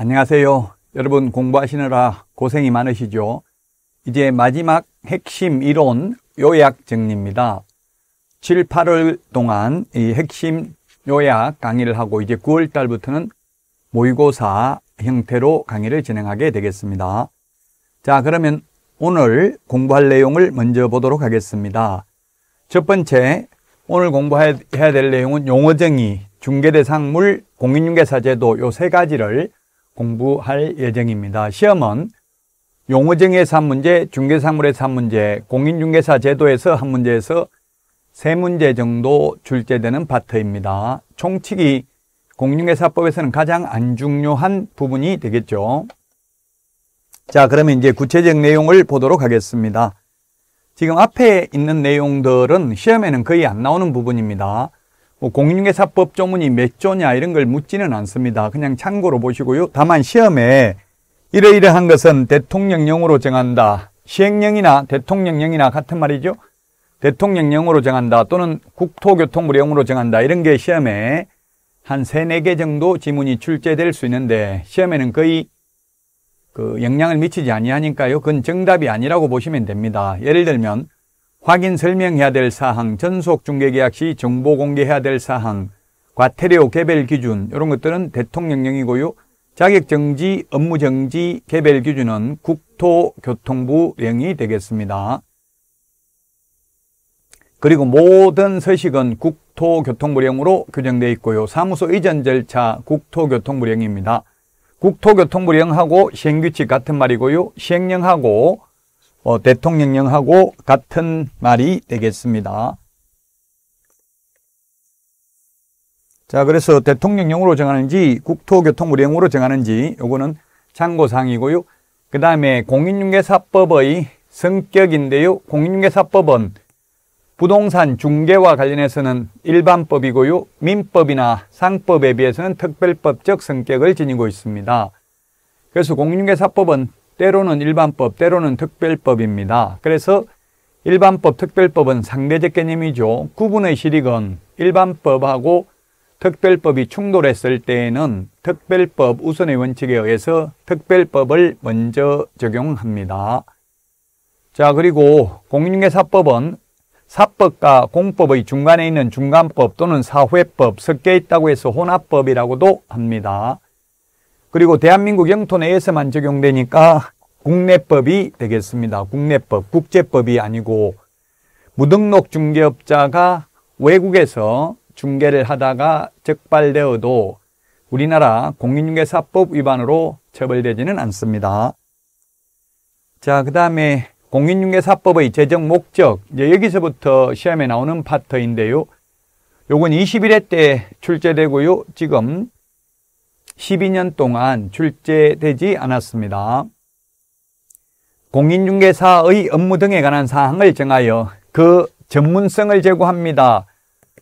안녕하세요. 여러분 공부하시느라 고생이 많으시죠? 이제 마지막 핵심 이론 요약 정리입니다. 7, 8월 동안 이 핵심 요약 강의를 하고 이제 9월 달부터는 모의고사 형태로 강의를 진행하게 되겠습니다. 자, 그러면 오늘 공부할 내용을 먼저 보도록 하겠습니다. 첫 번째, 오늘 공부해야 될 내용은 용어정의, 중개대상물, 공인중개사제도 요 세 가지를 공부할 예정입니다. 시험은 용어정의 사문제 중개사물의 사문제 공인중개사 제도에서 한 문제에서 세 문제 정도 출제되는 파트입니다. 총칙이 공인중개사법에서는 가장 안 중요한 부분이 되겠죠. 자, 그러면 이제 구체적 내용을 보도록 하겠습니다. 지금 앞에 있는 내용들은 시험에는 거의 안 나오는 부분입니다. 뭐 공인중개사법 조문이 몇 조냐 이런 걸 묻지는 않습니다. 그냥 참고로 보시고요. 다만 시험에 이러이러한 것은 대통령령으로 정한다. 시행령이나 대통령령이나 같은 말이죠. 대통령령으로 정한다 또는 국토교통부령으로 정한다 이런 게 시험에 한 세 네 개 정도 지문이 출제될 수 있는데 시험에는 거의 그 영향을 미치지 아니하니까요. 그건 정답이 아니라고 보시면 됩니다. 예를 들면 확인 설명해야 될 사항, 전속 중개계약 시 정보 공개해야 될 사항, 과태료 개별 기준 이런 것들은 대통령령이고요. 자격정지, 업무정지 개별 기준은 국토교통부령이 되겠습니다. 그리고 모든 서식은 국토교통부령으로 규정되어 있고요. 사무소 이전 절차 국토교통부령입니다. 국토교통부령하고 시행규칙 같은 말이고요. 시행령하고 어, 대통령령하고 같은 말이 되겠습니다. 자, 그래서 대통령령으로 정하는지 국토교통부령으로 정하는지 요거는 참고사항이고요. 그 다음에 공인중개사법의 성격인데요. 공인중개사법은 부동산 중개와 관련해서는 일반법이고요. 민법이나 상법에 비해서는 특별법적 성격을 지니고 있습니다. 그래서 공인중개사법은 때로는 일반법, 때로는 특별법입니다. 그래서 일반법, 특별법은 상대적 개념이죠. 구분의 실익은 일반법하고 특별법이 충돌했을 때에는 특별법 우선의 원칙에 의해서 특별법을 먼저 적용합니다. 자, 그리고 공인중개사법은 사법과 공법의 중간에 있는 중간법 또는 사회법 섞여 있다고 해서 혼합법이라고도 합니다. 그리고 대한민국 영토 내에서만 적용되니까 국내법이 되겠습니다. 국내법, 국제법이 아니고 무등록 중개업자가 외국에서 중개를 하다가 적발되어도 우리나라 공인중개사법 위반으로 처벌되지는 않습니다. 자, 그 다음에 공인중개사법의 제정 목적, 이제 여기서부터 시험에 나오는 파트인데요. 요건 21회 때 출제되고요. 지금 12년 동안 출제되지 않았습니다. 공인중개사의 업무 등에 관한 사항을 정하여 그 전문성을 제고합니다.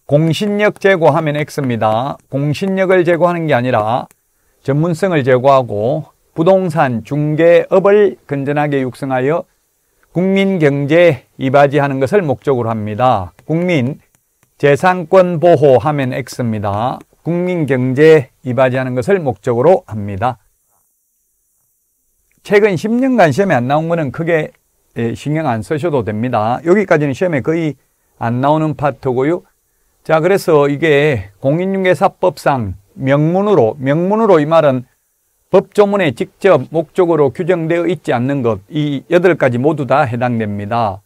공신력 제고하면 X입니다. 공신력을 제고하는 게 아니라 전문성을 제고하고 부동산 중개업을 건전하게 육성하여 국민 경제에 이바지하는 것을 목적으로 합니다. 국민 재산권 보호하면 X입니다. 국민 경제에 이바지하는 것을 목적으로 합니다. 최근 10년간 시험에 안 나온 거는 크게 신경 안 쓰셔도 됩니다. 여기까지는 시험에 거의 안 나오는 파트고요. 자, 그래서 이게 공인중개사법상 명문으로, 명문으로 이 말은 법조문에 직접 목적으로 규정되어 있지 않는 것, 이 여덟 가지 모두 다 해당됩니다.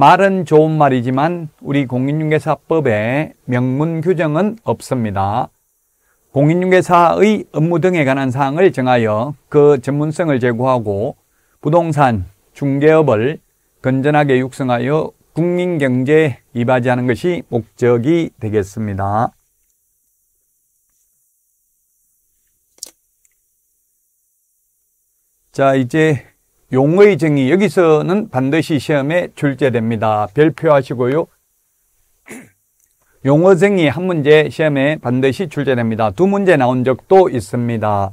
말은 좋은 말이지만 우리 공인중개사법에 명문 규정은 없습니다. 공인중개사의 업무 등에 관한 사항을 정하여 그 전문성을 제고하고 부동산, 중개업을 건전하게 육성하여 국민경제에 이바지하는 것이 목적이 되겠습니다. 자, 이제 용의 정의 여기서는 반드시 시험에 출제됩니다. 별표하시고요. 용어 정의 한 문제 시험에 반드시 출제됩니다. 두 문제 나온 적도 있습니다.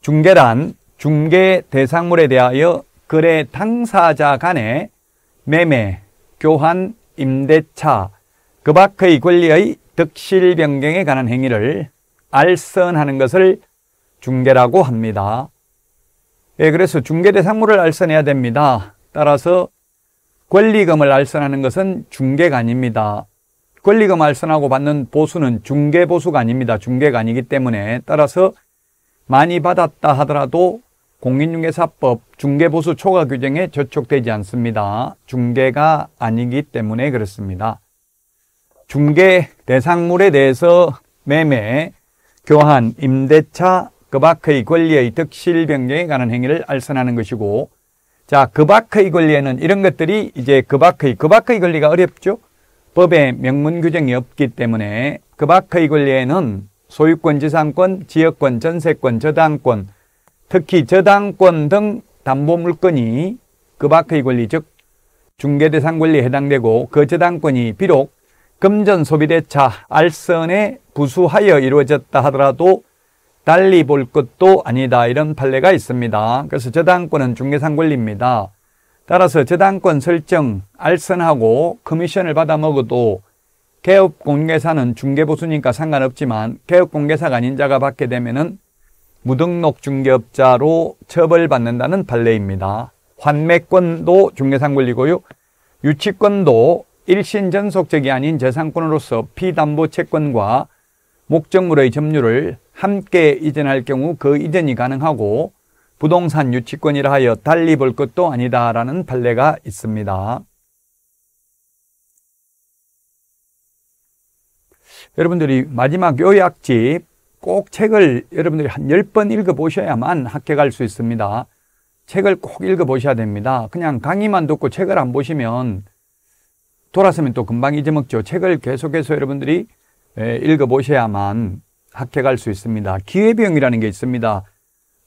중계란중계 대상물에 대하여 거래 당사자 간의 매매, 교환, 임대차, 그 밖의 권리의 득실 변경에 관한 행위를 알선하는 것을 중계라고 합니다. 예, 그래서 중개대상물을 알선해야 됩니다. 따라서 권리금을 알선하는 것은 중개가 아닙니다. 권리금 알선하고 받는 보수는 중개보수가 아닙니다. 중개가 아니기 때문에 따라서 많이 받았다 하더라도 공인중개사법 중개보수 초과 규정에 저촉되지 않습니다. 중개가 아니기 때문에 그렇습니다. 중개 대상물에 대해서 매매, 교환, 임대차, 그 밖의 권리의 득실 변경에 관한 행위를 알선하는 것이고 자, 그 밖의 권리에는 이런 것들이 이제 그 밖의 그 밖의 권리가 어렵죠. 법에 명문 규정이 없기 때문에 그 밖의 권리에는 소유권, 지상권, 지역권, 전세권, 저당권, 특히 저당권 등 담보 물건이 그 밖의 권리 즉 중개 대상 권리에 해당되고 그 저당권이 비록 금전 소비대차 알선에 부수하여 이루어졌다 하더라도 달리 볼 것도 아니다 이런 판례가 있습니다. 그래서 저당권은 중개상 권리입니다. 따라서 저당권 설정, 알선하고 커미션을 받아 먹어도 개업공개사는 중개보수니까 상관없지만 개업공개사가 아닌 자가 받게 되면 무등록 중개업자로 처벌받는다는 판례입니다. 환매권도 중개상 권리고요. 유치권도 일신전속적이 아닌 재산권으로서 피담보 채권과 목적물의 점유를 함께 이전할 경우 그 이전이 가능하고 부동산 유치권이라 하여 달리 볼 것도 아니다라는 판례가 있습니다. 여러분들이 마지막 요약집 꼭 책을 여러분들이 한 10번 읽어보셔야만 합격할 수 있습니다. 책을 꼭 읽어보셔야 됩니다. 그냥 강의만 듣고 책을 안 보시면 돌아서면 또 금방 잊어먹죠. 책을 계속해서 여러분들이 읽어보셔야만 합격할 수 있습니다. 기회비용이라는 게 있습니다.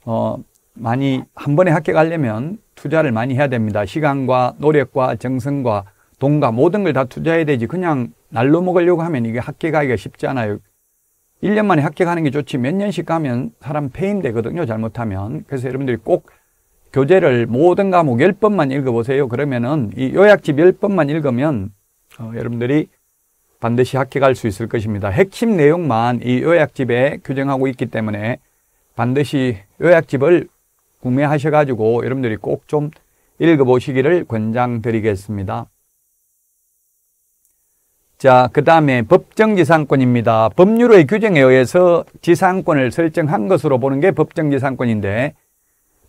어, 많이 한 번에 합격하려면 투자를 많이 해야 됩니다. 시간과 노력과 정성과 돈과 모든 걸 다 투자해야 되지 그냥 날로 먹으려고 하면 이게 합격하기가 쉽지 않아요. 1년 만에 합격하는 게 좋지 몇 년씩 가면 사람 폐인되거든요. 잘못하면. 그래서 여러분들이 꼭 교재를 모든 과목 10번만 읽어보세요. 그러면은 이 요약집 10번만 읽으면 어, 여러분들이 반드시 합격할 수 있을 것입니다. 핵심 내용만 이 요약집에 규정하고 있기 때문에 반드시 요약집을 구매하셔가지고 여러분들이 꼭 좀 읽어보시기를 권장드리겠습니다. 자, 그 다음에 법정지상권입니다. 법률의 규정에 의해서 지상권을 설정한 것으로 보는 게 법정지상권인데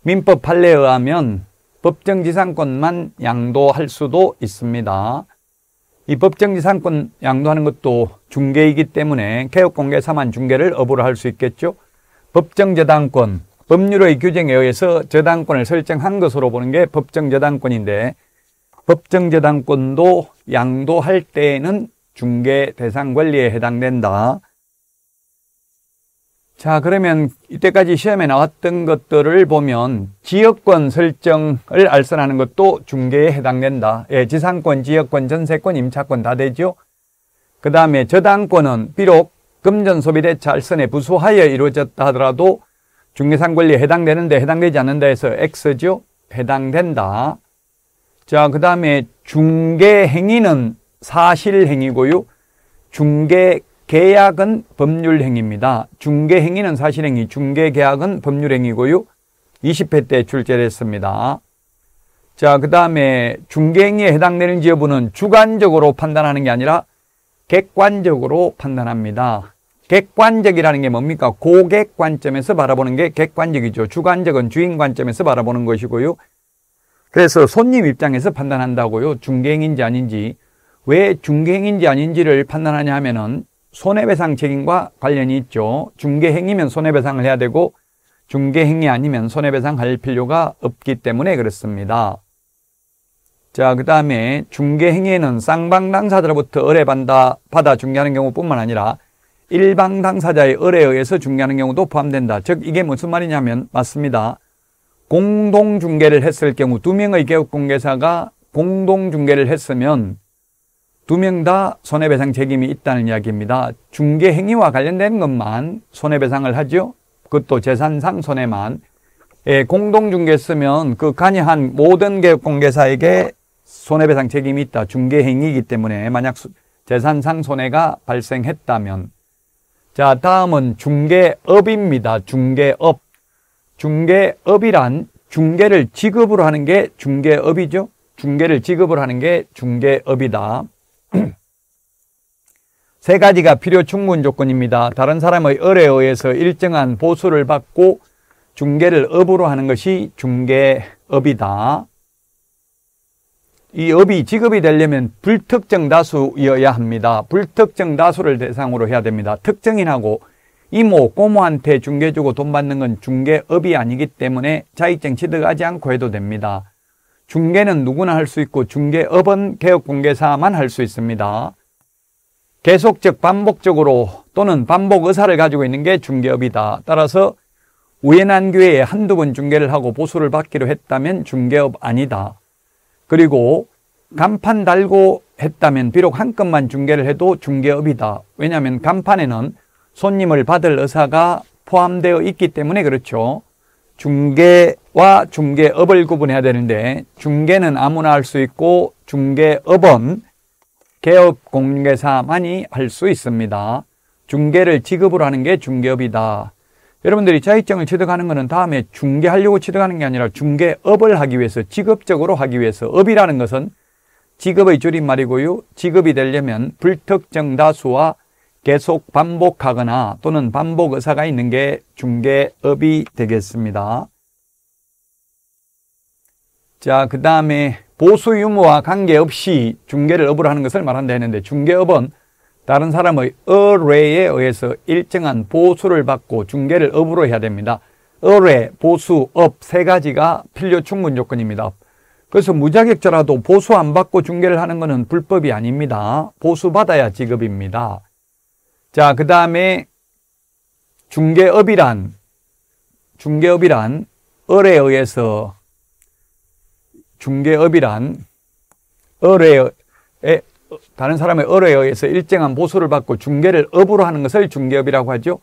민법 판례에 의하면 법정지상권만 양도할 수도 있습니다. 이 법정지상권 양도하는 것도 중개이기 때문에 개업공개사만 중개를 업으로 할 수 있겠죠. 법정저당권, 법률의 규정에 의해서 저당권을 설정한 것으로 보는 게 법정저당권인데 법정저당권도 양도할 때에는 중개 대상 관리에 해당된다. 자 그러면 이때까지 시험에 나왔던 것들을 보면 지역권 설정을 알선하는 것도 중개에 해당된다. 예, 지상권, 지역권, 전세권, 임차권 다 되죠. 그 다음에 저당권은 비록 금전 소비대차 알선에 부수하여 이루어졌다 하더라도 중개상 권리에 해당되는데 해당되지 않는다 해서 X죠. 해당된다. 자, 그 다음에 중개 행위는 사실 행위고요. 중개 계약은 법률행위입니다. 중개행위는 사실행위, 중개계약은 법률행위고요. 20회 때 출제를 했습니다. 자, 그 다음에 중개행위에 해당되는 지여부는 주관적으로 판단하는 게 아니라 객관적으로 판단합니다. 객관적이라는 게 뭡니까? 고객 관점에서 바라보는 게 객관적이죠. 주관적은 주인 관점에서 바라보는 것이고요. 그래서 손님 입장에서 판단한다고요. 중개행인지 아닌지. 왜 중개행인지 아닌지를 판단하냐 하면은 손해배상 책임과 관련이 있죠. 중개행위면 손해배상을 해야 되고 중개행위 아니면 손해배상할 필요가 없기 때문에 그렇습니다. 자, 그 다음에 중개행위에는 쌍방 당사자로부터 의뢰받아 받아 중개하는 경우뿐만 아니라 일방 당사자의 의뢰에 의해서 중개하는 경우도 포함된다. 즉 이게 무슨 말이냐면 맞습니다. 공동 중개를 했을 경우 두 명의 개업공개사가 공동 중개를 했으면 두명다 손해배상 책임이 있다는 이야기입니다. 중개 행위와 관련된 것만 손해배상을 하죠. 그것도 재산상 손해만. 예, 공동중개 쓰면 그간이한 모든 공개사에게 손해배상 책임이 있다. 중개 행위이기 때문에 만약 재산상 손해가 발생했다면 자, 다음은 중개업입니다. 중개업. 중개업이란 중개를 지급으로 하는 게 중개업이죠. 중개를 지급으로 하는 게 중개업이다. 세 가지가 필요 충분 조건입니다. 다른 사람의 을에 의해서 일정한 보수를 받고 중개를 업으로 하는 것이 중개업이다. 이 업이 직업이 되려면 불특정 다수여야 합니다. 불특정 다수를 대상으로 해야 됩니다. 특정인하고 이모, 고모한테 중개 주고 돈 받는 건 중개업이 아니기 때문에 자격증 취득하지 않고 해도 됩니다. 중개는 누구나 할 수 있고 중개업은 개업공개사만 할 수 있습니다. 계속적 반복적으로 또는 반복 의사를 가지고 있는 게 중개업이다. 따라서 우연한 기회에 한두 번 중개를 하고 보수를 받기로 했다면 중개업 아니다. 그리고 간판 달고 했다면 비록 한 건만 중개를 해도 중개업이다. 왜냐하면 간판에는 손님을 받을 의사가 포함되어 있기 때문에 그렇죠. 중개와 중개업을 구분해야 되는데 중개는 아무나 할 수 있고 중개업은 개업공개사만이 할 수 있습니다. 중개를 지급으로 하는 게 중개업이다. 여러분들이 자격증을 취득하는 것은 다음에 중개하려고 취득하는 게 아니라 중개업을 하기 위해서 직업적으로 하기 위해서 업이라는 것은 직업의 줄임말이고요. 직업이 되려면 불특정 다수와 계속 반복하거나 또는 반복 의사가 있는 게 중개업이 되겠습니다. 자, 그 다음에 보수 유무와 관계없이 중개를 업으로 하는 것을 말한다 했는데 중개업은 다른 사람의 의뢰에 의해서 일정한 보수를 받고 중개를 업으로 해야 됩니다. 의뢰, 보수, 업 세 가지가 필요 충분 조건입니다. 그래서 무자격자라도 보수 안 받고 중개를 하는 것은 불법이 아닙니다. 보수 받아야 직업입니다. 자, 그 다음에 중개업이란, 중개업이란, 을에 의해서, 중개업이란, 을에, 에, 다른 사람의 을에 의해서 일정한 보수를 받고 중개를 업으로 하는 것을 중개업이라고 하죠.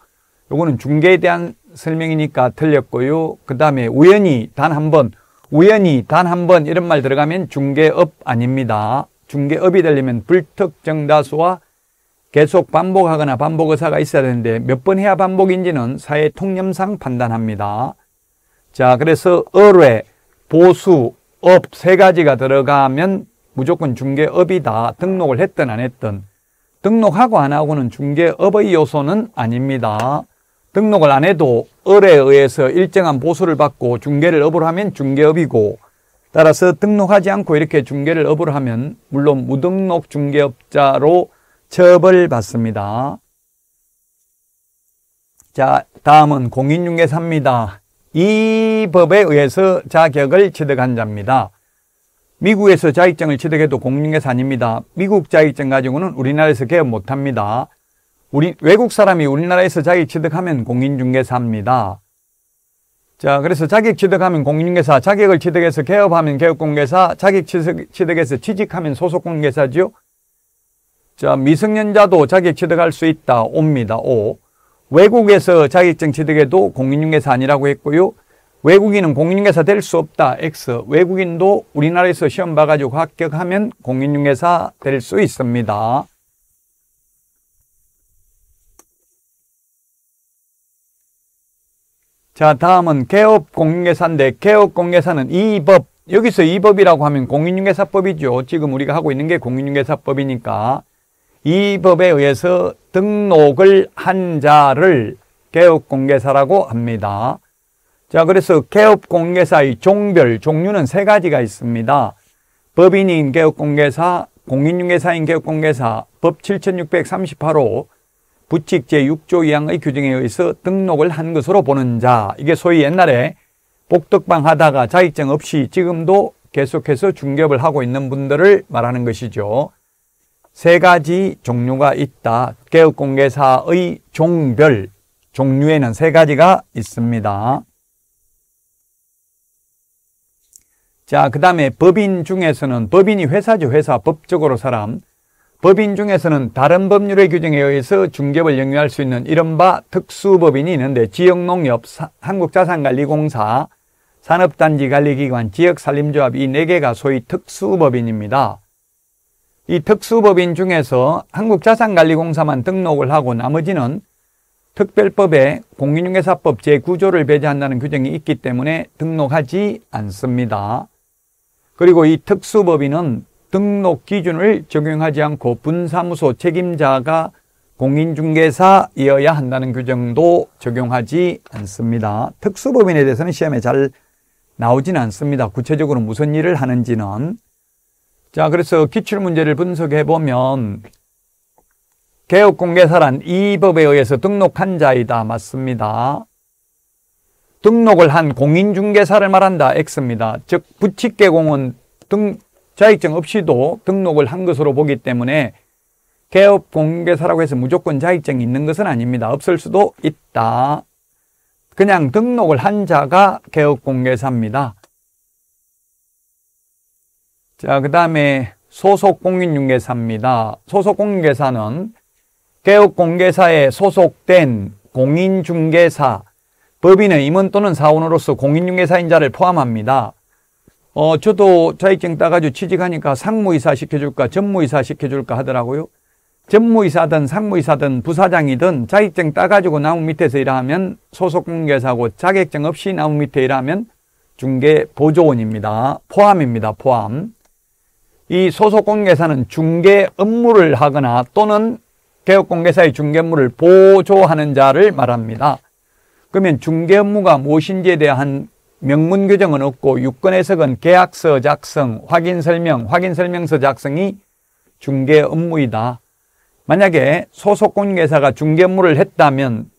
요거는 중개에 대한 설명이니까 틀렸고요. 그 다음에 우연히 단 한 번, 우연히 단 한 번 이런 말 들어가면 중개업 아닙니다. 중개업이 되려면 불특정다수와 계속 반복하거나 반복 의사가 있어야 되는데 몇 번 해야 반복인지는 사회 통념상 판단합니다. 자, 그래서 의뢰, 보수, 업 세 가지가 들어가면 무조건 중개업이다. 등록을 했든 안 했든. 등록하고 안 하고는 중개업의 요소는 아닙니다. 등록을 안 해도 의뢰에 의해서 일정한 보수를 받고 중개를 업으로 하면 중개업이고 따라서 등록하지 않고 이렇게 중개를 업으로 하면 물론 무등록 중개업자로 처벌 받습니다. 자, 다음은 공인중개사입니다. 이 법에 의해서 자격을 취득한 자입니다. 미국에서 자격증을 취득해도 공인중개사입니다. 미국 자격증 가지고는 우리나라에서 개업 못합니다. 우리 외국 사람이 우리나라에서 자격 취득하면 공인중개사입니다. 자, 그래서 자격 취득하면 공인중개사, 자격을 취득해서 개업하면 개업공개사, 자격 취득해서 취직하면 소속공개사지요. 자, 미성년자도 자격 취득할 수 있다. 옵니다. 오. 외국에서 자격증 취득해도 공인중개사 아니라고 했고요. 외국인은 공인중개사 될 수 없다. X. 외국인도 우리나라에서 시험 봐가지고 합격하면 공인중개사 될 수 있습니다. 자, 다음은 개업 공인중개사인데 개업 공인중개사는 이 법, 여기서 이 법이라고 하면 공인중개사법이죠. 지금 우리가 하고 있는 게 공인중개사법이니까 이 법에 의해서 등록을 한 자를 개업공개사라고 합니다. 자, 그래서 개업공개사의 종별, 종류는 세 가지가 있습니다. 법인인 개업공개사, 공인중개사인 개업공개사, 법 7638호, 부칙 제6조 2항의 규정에 의해서 등록을 한 것으로 보는 자, 이게 소위 옛날에 복덕방 하다가 자격증 없이 지금도 계속해서 중개업을 하고 있는 분들을 말하는 것이죠. 세 가지 종류가 있다. 개업공개사의 종별, 종류에는 세 가지가 있습니다. 자, 그 다음에 법인 중에서는 법인이 회사죠. 회사, 법적으로 사람. 법인 중에서는 다른 법률의 규정에 의해서 중개업을 영위할 수 있는 이른바 특수법인이 있는데 지역농협, 한국자산관리공사, 산업단지관리기관, 지역산림조합 이 네개가 소위 특수법인입니다. 이 특수법인 중에서 한국자산관리공사만 등록을 하고 나머지는 특별법에 공인중개사법 제9조를 배제한다는 규정이 있기 때문에 등록하지 않습니다. 그리고 이 특수법인은 등록 기준을 적용하지 않고 분사무소 책임자가 공인중개사이어야 한다는 규정도 적용하지 않습니다. 특수법인에 대해서는 시험에 잘나오지는 않습니다. 구체적으로 무슨 일을 하는지는 자, 그래서 기출 문제를 분석해 보면 개업 공개사란 이 법에 의해서 등록한 자이다. 맞습니다. 등록을 한 공인중개사를 말한다. X입니다. 즉, 부칙개공은 등, 자격증 없이도 등록을 한 것으로 보기 때문에 개업 공개사라고 해서 무조건 자격증이 있는 것은 아닙니다. 없을 수도 있다. 그냥 등록을 한 자가 개업 공개사입니다. 자, 그 다음에 소속 공인중개사입니다. 소속 공인중개사는 개업공개사에 소속된 공인중개사, 법인의 임원 또는 사원으로서 공인중개사인 자를 포함합니다. 어, 저도 자격증 따가지고 취직하니까 상무이사 시켜줄까, 전무이사 시켜줄까 하더라고요. 전무이사든 상무이사든 부사장이든 자격증 따가지고 나무 밑에서 일하면 소속공개사고 자격증 없이 나무 밑에 일하면 중개보조원입니다. 포함입니다. 포함. 이 소속공개사는 중개 업무를 하거나 또는 개업공개사의 중개업무를 보조하는 자를 말합니다. 그러면 중개 업무가 무엇인지에 대한 명문 규정은 없고 유권 해석은 계약서 작성, 확인 설명, 확인 설명서 작성이 중개 업무이다. 만약에 소속 공개사가 중개 업무를 했다면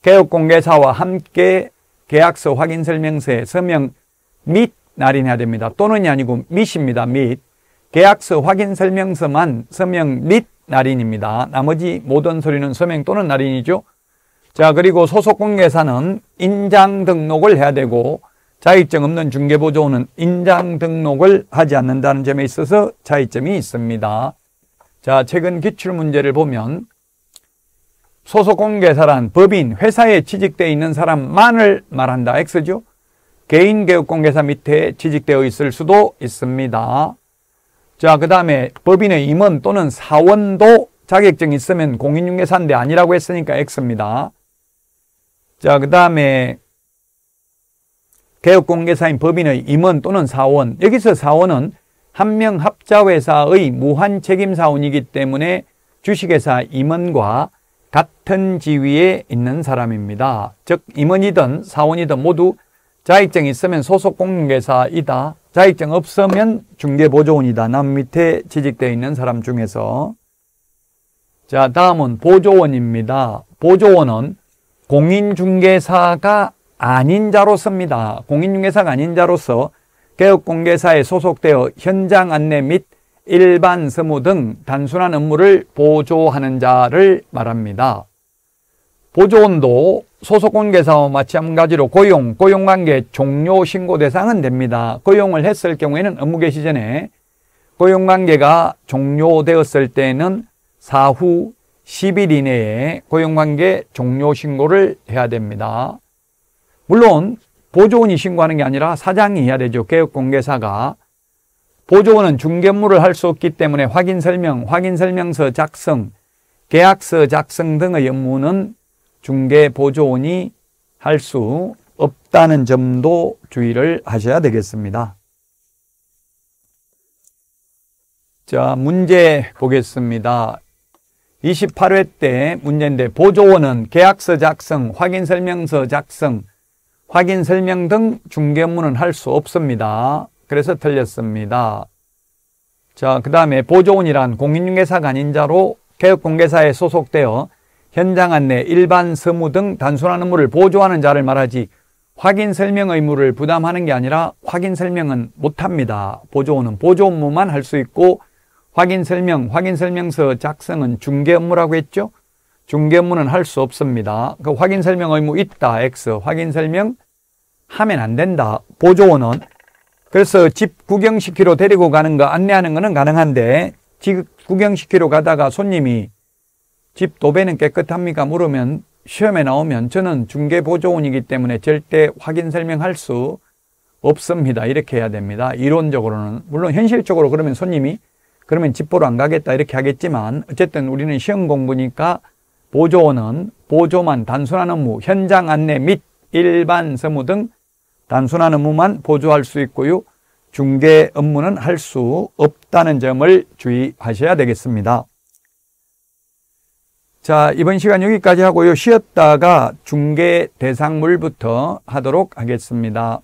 개업 공개사와 함께 계약서 확인 설명서에 서명 및 날인해야 됩니다. 또는이 아니고 밑입니다. 밑. 계약서 확인 설명서만 서명 및 날인입니다. 나머지 모든 서류는 서명 또는 날인이죠. 자 그리고 소속 공개사는 인장 등록을 해야 되고 자격증 없는 중개보조는 인장 등록을 하지 않는다는 점에 있어서 차이점이 있습니다. 자 최근 기출문제를 보면 소속 공개사란 법인 회사에 취직되어 있는 사람만을 말한다 X죠. 개인 개업 공개사 밑에 취직되어 있을 수도 있습니다. 자, 그 다음에 법인의 임원 또는 사원도 자격증이 있으면 공인중개사인데 아니라고 했으니까 X입니다. 자, 그 다음에 개업공개사인 법인의 임원 또는 사원. 여기서 사원은 한 명 합자회사의 무한책임사원이기 때문에 주식회사 임원과 같은 지위에 있는 사람입니다. 즉 임원이든 사원이든 모두 자격증이 있으면 소속 공개사이다. 자격증 없으면 중개보조원이다. 남 밑에 지직되어 있는 사람 중에서 자 다음은 보조원입니다. 보조원은 공인중개사가 아닌 자로서입니다. 공인중개사가 아닌 자로서 개업공개사에 소속되어 현장 안내 및 일반 서무 등 단순한 업무를 보조하는 자를 말합니다. 보조원도 소속관계사와 마찬가지로 고용, 고용관계 종료 신고 대상은 됩니다. 고용을 했을 경우에는 업무 개시 전에 고용관계가 종료되었을 때는 사후 10일 이내에 고용관계 종료 신고를 해야 됩니다. 물론 보조원이 신고하는 게 아니라 사장이 해야 되죠. 개업공개사가. 보조원은 중개업무할수 없기 때문에 확인설명, 확인설명서 작성, 계약서 작성 등의 업무는 중개 보조원이 할 수 없다는 점도 주의를 하셔야 되겠습니다. 자, 문제 보겠습니다. 28회 때 문제인데 보조원은 계약서 작성, 확인 설명서 작성, 확인 설명 등 중개 업무할수 없습니다. 그래서 틀렸습니다. 자, 그 다음에 보조원이란 공인중개사가 아닌 자로 개업공개사에 소속되어 현장 안내, 일반 서무 등 단순한 업무를 보조하는 자를 말하지 확인 설명 의무를 부담하는 게 아니라 확인 설명은 못합니다. 보조원은 보조 업무만 할 수 있고 확인 설명, 확인 설명서 작성은 중개 업무라고 했죠. 중개 업무는 할 수 없습니다. 그 확인 설명 의무 있다, X. 확인 설명 하면 안 된다. 보조원은. 그래서 집 구경시키러 데리고 가는 거 안내하는 거는 가능한데 집 구경시키러 가다가 손님이 집 도배는 깨끗합니까? 물으면 시험에 나오면 저는 중개보조원이기 때문에 절대 확인 설명할 수 없습니다. 이렇게 해야 됩니다. 이론적으로는. 물론 현실적으로 그러면 손님이 그러면 집 보러 안 가겠다 이렇게 하겠지만 어쨌든 우리는 시험 공부니까 보조원은 보조만 단순한 업무, 현장 안내 및 일반 서무등 단순한 업무만 보조할 수 있고요. 중개 업무는 할 수 없다는 점을 주의하셔야 되겠습니다. 자, 이번 시간 여기까지 하고요. 쉬었다가 중계 대상물부터 하도록 하겠습니다.